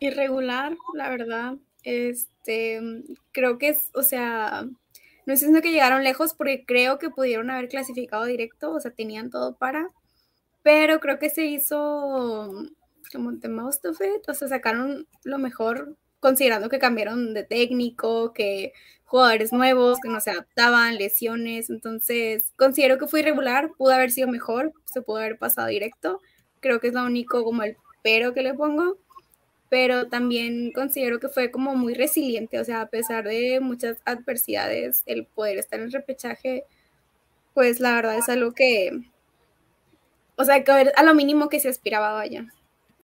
Irregular, la verdad. Este, creo que es, o sea, no es que llegaron lejos porque creo que pudieron haber clasificado directo, o sea, tenían todo para, pero creo que se hizo como the most of it, o sea, sacaron lo mejor considerando que cambiaron de técnico, que jugadores nuevos que no se adaptaban, lesiones, entonces considero que fue irregular, pudo haber sido mejor, se pudo haber pasado directo, creo que es lo único como el pero que le pongo, pero también considero que fue como muy resiliente, o sea, a pesar de muchas adversidades, el poder estar en el repechaje, pues la verdad es algo que, o sea, que a lo mínimo que se aspiraba vaya.